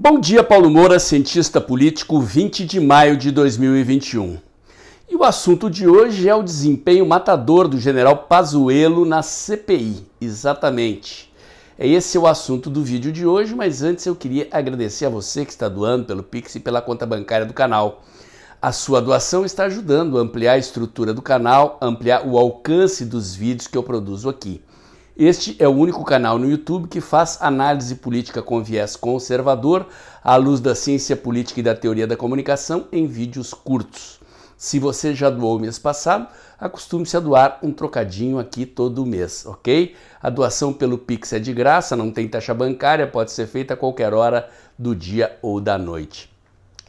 Bom dia, Paulo Moura, cientista político, 20 de maio de 2021. E o assunto de hoje é o desempenho matador do general Pazuello na CPI. Exatamente. É esse é o assunto do vídeo de hoje, mas antes eu queria agradecer a você que está doando pelo Pix e pela conta bancária do canal. A sua doação está ajudando a ampliar a estrutura do canal, ampliar o alcance dos vídeos que eu produzo aqui. Este é o único canal no YouTube que faz análise política com viés conservador, à luz da ciência política e da teoria da comunicação, em vídeos curtos. Se você já doou o mês passado, acostume-se a doar um trocadinho aqui todo mês, ok? A doação pelo Pix é de graça, não tem taxa bancária, pode ser feita a qualquer hora do dia ou da noite.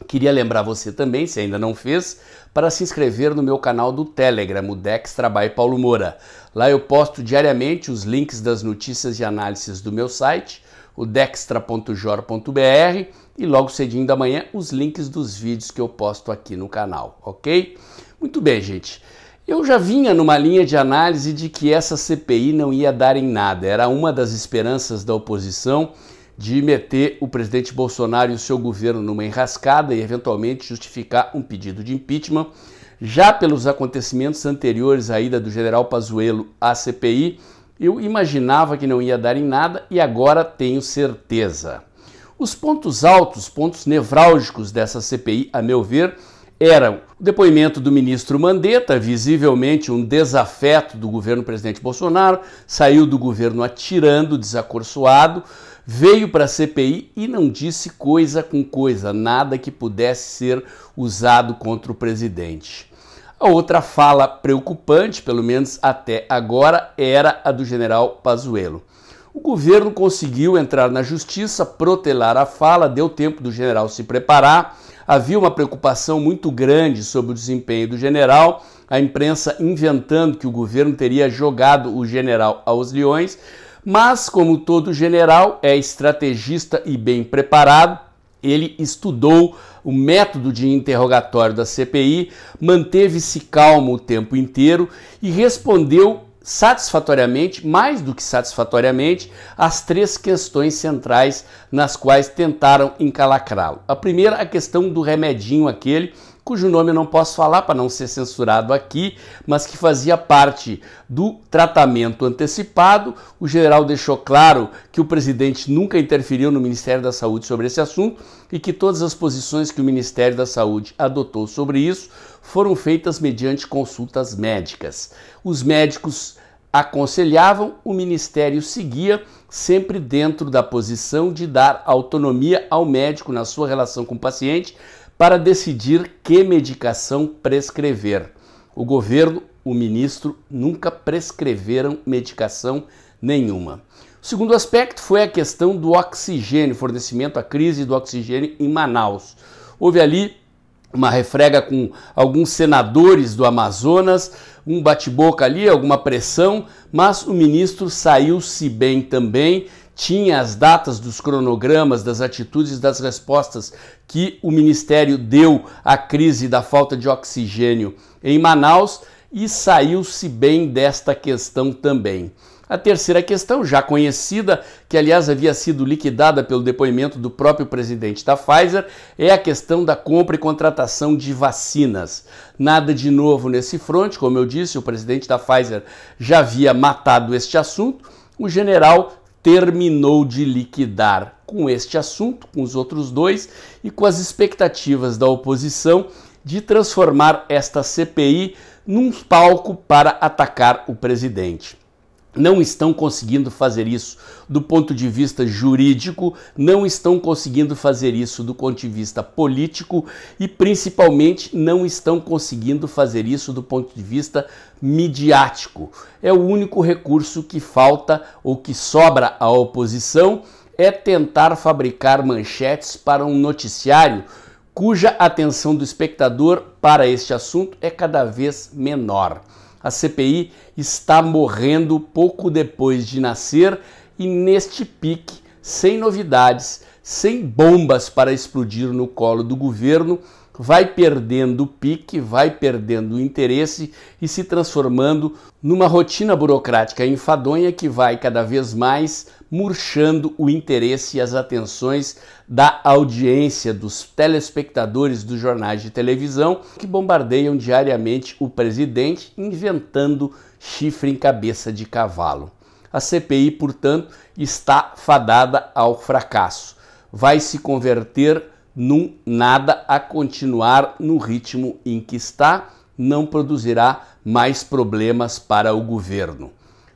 Queria lembrar você também, se ainda não fez, para se inscrever no meu canal do Telegram, o Dex Trabalho Paulo Moura. Lá eu posto diariamente os links das notícias e análises do meu site, o dextra.jor.br, e logo cedinho da manhã os links dos vídeos que eu posto aqui no canal, ok? Muito bem, gente. Eu já vinha numa linha de análise de que essa CPI não ia dar em nada, era uma das esperanças da oposição de meter o presidente Bolsonaro e o seu governo numa enrascada e eventualmente justificar um pedido de impeachment, já pelos acontecimentos anteriores à ida do general Pazuello à CPI, eu imaginava que não ia dar em nada e agora tenho certeza. Os pontos altos, pontos nevrálgicos dessa CPI, a meu ver, eram o depoimento do ministro Mandetta, visivelmente um desafeto do governo presidente Bolsonaro, saiu do governo atirando, desacorçoado, veio para a CPI e não disse coisa com coisa, nada que pudesse ser usado contra o presidente. A outra fala preocupante, pelo menos até agora, era a do general Pazuello. O governo conseguiu entrar na justiça, protelar a fala, deu tempo do general se preparar. Havia uma preocupação muito grande sobre o desempenho do general, a imprensa inventando que o governo teria jogado o general aos leões, mas, como todo general é estrategista e bem preparado, ele estudou o método de interrogatório da CPI, manteve-se calmo o tempo inteiro e respondeu satisfatoriamente, mais do que satisfatoriamente, as três questões centrais nas quais tentaram encalacrá-lo. A primeira, a questão do remedinho aquele cujo nome eu não posso falar para não ser censurado aqui, mas que fazia parte do tratamento antecipado. O general deixou claro que o presidente nunca interferiu no Ministério da Saúde sobre esse assunto e que todas as posições que o Ministério da Saúde adotou sobre isso foram feitas mediante consultas médicas. Os médicos aconselhavam, o Ministério seguia, sempre dentro da posição de dar autonomia ao médico na sua relação com o paciente, para decidir que medicação prescrever. O governo, o ministro, nunca prescreveram medicação nenhuma. O segundo aspecto foi a questão do oxigênio, fornecimento à crise do oxigênio em Manaus. Houve ali uma refrega com alguns senadores do Amazonas, um bate-boca ali, alguma pressão, mas o ministro saiu-se bem também, tinha as datas dos cronogramas, das atitudes das respostas que o ministério deu à crise da falta de oxigênio em Manaus e saiu-se bem desta questão também. A terceira questão, já conhecida, que aliás havia sido liquidada pelo depoimento do próprio presidente da Pfizer, é a questão da compra e contratação de vacinas. Nada de novo nesse fronte, como eu disse, o presidente da Pfizer já havia matado este assunto. O general terminou de liquidar com este assunto, com os outros dois e com as expectativas da oposição de transformar esta CPI num palco para atacar o presidente não estão conseguindo fazer isso do ponto de vista jurídico, não estão conseguindo fazer isso do ponto de vista político e principalmente não estão conseguindo fazer isso do ponto de vista midiático. É o único recurso que falta ou que sobra à oposição é tentar fabricar manchetes para um noticiário cuja atenção do espectador para este assunto é cada vez menor. A CPI está morrendo pouco depois de nascer e neste pique, sem novidades, sem bombas para explodir no colo do governo, vai perdendo o pique, vai perdendo o interesse e se transformando numa rotina burocrática enfadonha que vai cada vez mais murchando o interesse e as atenções da audiência, dos telespectadores dos jornais de televisão que bombardeiam diariamente o presidente, inventando chifre em cabeça de cavalo. A CPI, portanto, está fadada ao fracasso. Vai se converter num nada a continuar no ritmo em que está, não produzirá mais problemas para o governo.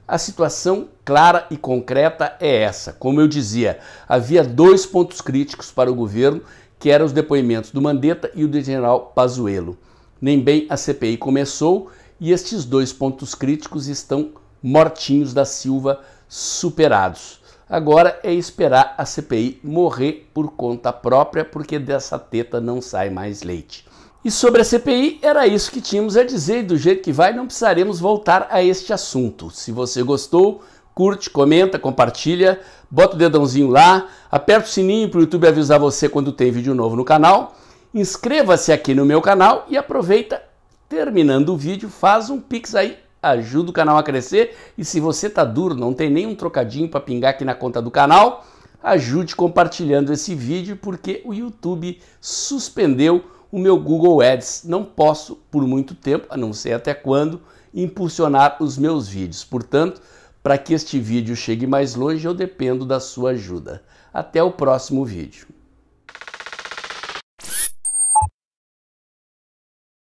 A situação clara e concreta é essa. Como eu dizia, havia dois pontos críticos para o governo, que eram os depoimentos do Mandetta e o do general Pazuello. Nem bem a CPI começou e estes dois pontos críticos estão mortinhos da Silva superados. Agora é esperar a CPI morrer por conta própria, porque dessa teta não sai mais leite. E sobre a CPI, era isso que tínhamos a dizer, e do jeito que vai, não precisaremos voltar a este assunto. Se você gostou, curte, comenta, compartilha, bota o dedãozinho lá, aperta o sininho para o YouTube avisar você quando tem vídeo novo no canal, inscreva-se aqui no meu canal e aproveita, terminando o vídeo, faz um pix aí ajuda o canal a crescer. E se você tá duro, não tem nenhum trocadinho para pingar aqui na conta do canal, ajude compartilhando esse vídeo porque o YouTube suspendeu o meu Google Ads. Não posso por muito tempo, a não ser até quando, impulsionar os meus vídeos. Portanto, para que este vídeo chegue mais longe, eu dependo da sua ajuda. Até o próximo vídeo.